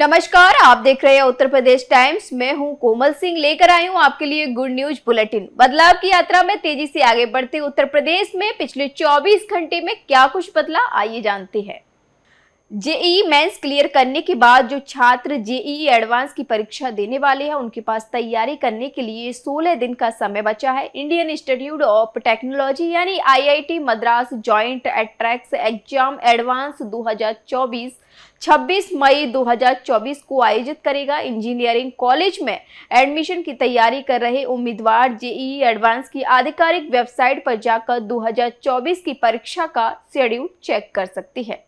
नमस्कार आप देख रहे हैं उत्तर प्रदेश टाइम्स मैं हूं कोमल सिंह लेकर आई हूं आपके लिए गुड न्यूज बुलेटिन बदलाव की यात्रा में तेजी से आगे बढ़ते उत्तर प्रदेश में पिछले 24 घंटे में क्या कुछ बदला आइए जानते हैं जेई मेंस क्लियर करने के बाद जो छात्र जेई एडवांस की परीक्षा देने वाले हैं उनके पास तैयारी करने के लिए 16 दिन का समय बचा है इंडियन इंस्टीट्यूट ऑफ टेक्नोलॉजी यानी IIT Madras joint entrance exam advance 2024 26 मई 2024 को आयोजित करेगा इंजीनियरिंग कॉलेज में एडमिशन की तैयारी कर रहे उम्मीदवार जेई एडवांस की आधिकारिक वेबसाइट पर जाकर 2024 की परीक्षा का शेड्यूल चेक कर सकती है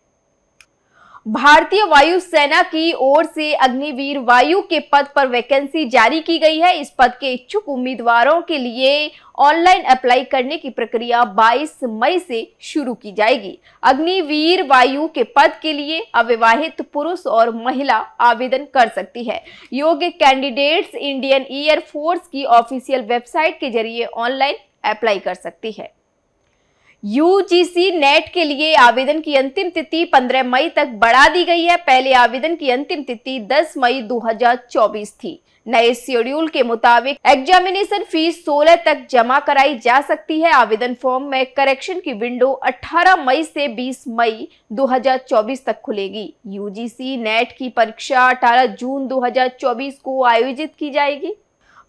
भारतीय वायुसेना की ओर से अग्निवीर वायु के पद पर वैकेंसी जारी की गई है इस पद के इच्छुक उम्मीदवारों के लिए ऑनलाइन अप्लाई करने की प्रक्रिया 22 मई से शुरू की जाएगी अग्निवीर वायु के पद के लिए अविवाहित पुरुष और महिला आवेदन कर सकती है योग्य कैंडिडेट्स इंडियन एयरफोर्स की ऑफिशियल वेबसाइट के जरिए ऑनलाइन अप्लाई कर सकती है यूजीसी नेट के लिए आवेदन की अंतिम तिथि 15 मई तक बढ़ा दी गई है पहले आवेदन की अंतिम तिथि 10 मई 2024 थी नए शेड्यूल के मुताबिक एग्जामिनेशन फीस 16 तक जमा कराई जा सकती है आवेदन फॉर्म में करेक्शन की विंडो 18 मई से 20 मई 2024 तक खुलेगी यूजीसी नेट की परीक्षा 18 जून 2024 को आयोजित की जाएगी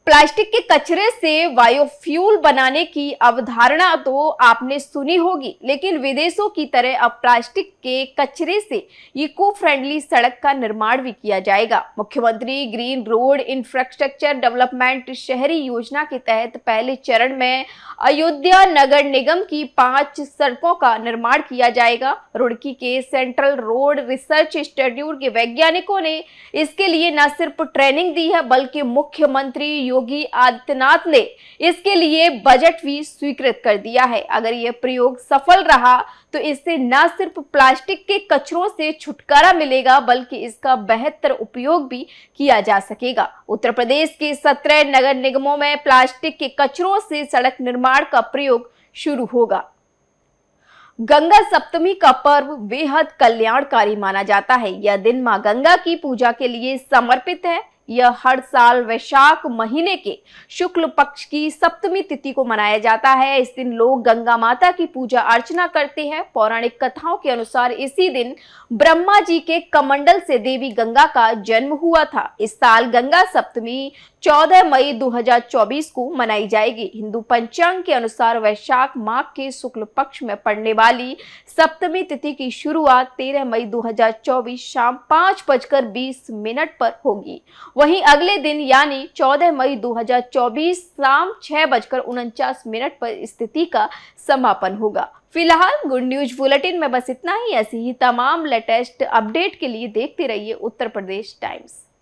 प्लास्टिक के कचरे से बायोफ्यूल बनाने की अवधारणा तो आपने सुनी होगी लेकिन विदेशों की तरह अब प्लास्टिक के कचरे से इको फ्रेंडली सड़क का निर्माण भी किया जाएगा मुख्यमंत्री ग्रीन रोड इंफ्रास्ट्रक्चर डेवलपमेंट शहरी योजना के तहत पहले चरण में अयोध्या नगर निगम की पांच सड़कों का निर्माण किया जाएगा रुड़की के सेंट्रल रोड रिसर्च इंस्टीट्यूट के वैज्ञानिकों ने इसके लिए न सिर्फ ट्रेनिंग दी है बल्कि मुख्यमंत्री योगी आदित्यनाथ ने इसके लिए बजट भी स्वीकृत कर दिया है अगर यह प्रयोग सफल रहा तो इससे न सिर्फ प्लास्टिक के कचरों से छुटकारा मिलेगा बल्कि इसका बेहतर उपयोग भी किया जा सकेगा उत्तर प्रदेश के सत्रह नगर निगमों में प्लास्टिक के कचरों से सड़क निर्माण का प्रयोग शुरू होगा गंगा सप्तमी का पर्व बेहद कल्याणकारी माना जाता है यह दिन मां गंगा की पूजा के लिए समर्पित है यह हर साल वैशाख महीने के शुक्ल पक्ष की सप्तमी तिथि को मनाया जाता है इस दिन लोग गंगा माता की पूजा अर्चना करते हैं पौराणिक कथाओं के अनुसार इसी दिन ब्रह्मा जी के कमंडल से देवी गंगा का जन्म हुआ था इस साल गंगा सप्तमी 14 मई 2024 को मनाई जाएगी हिंदू पंचांग के अनुसार वैशाख माघ के शुक्ल पक्ष में पड़ने वाली सप्तमी तिथि की शुरुआत 13 मई 2024 शाम पांच बजकर बीस मिनट पर होगी वहीं अगले दिन यानी 14 मई 2024 शाम छह बजकर उनचास मिनट पर स्थिति का समापन होगा फिलहाल गुड न्यूज बुलेटिन में बस इतना ही ऐसी ही तमाम लेटेस्ट अपडेट के लिए देखते रहिए उत्तर प्रदेश टाइम्स